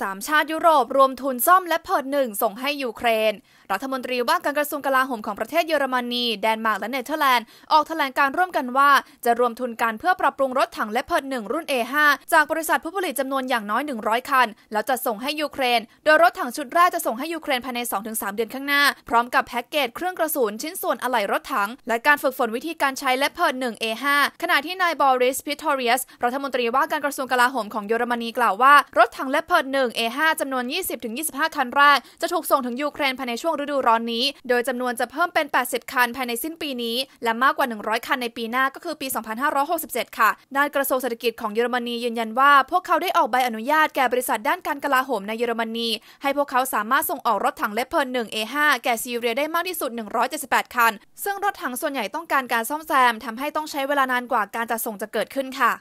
สามชาติยุโรป รวมทุนซ่อมและเพิดหนึ่งส่งให้ยูเครน รัฐมนตรีว่าการกระทรวงกลาโหมของประเทศเยอรมนีแดนมาร์กและเนเธอร์แลนด์ออกแถลงการร่วมกันว่า จะรวมทุนการเพื่อปรับปรุงรถถังและเพิดหนึ่งรุ่น A5 จากบริษัทผู้ผลิตจำนวนอย่างน้อย 100 คัน แล้วจะส่งให้ยูเครน โดยรถถังชุดแรกจะส่งให้ยูเครนภายใน2-3เดือนข้างหน้าพร้อมกับแพ็กเกจเครื่องกระสุนชิ้นส่วนอะไหล่รถถัง และการฝึกฝนวิธีการใช้และเพิดหนึ่ง A5 ขณะที่นายบอริสพิทอเรียสรัฐมนตรีว่าการกระทรวงกลาโหมของเยอรมนีกล่าวว่ารถถังและเพิดหนึ่ง1 A5 จำนวน 20-25 คันแรก จะถูกส่งถึงยูเครนภายในช่วงฤดูร้อนนี้ โดยจำนวนจะเพิ่มเป็น 80 คันภายในสิ้นปีนี้ และมากกว่า 100 คันในปีหน้าก็คือปี 2567 ค่ะ ด้านกระทรวงเศรษฐกิจของเยอรมนียืนยันว่า พวกเขาได้ออกใบอนุญาตแก่บริษัทด้านการกลาโหมในเยอรมนี ให้พวกเขาสามารถส่งออกรถถังเลปเพิร์น1 A5 แก่ซีเรียได้มากที่สุด 178 คัน ซึ่งรถถังส่วนใหญ่ต้องการการซ่อมแซม ทำให้ต้องใช้เวลานานกว่าการจัดส่งจะเกิดขึ้นค่ะ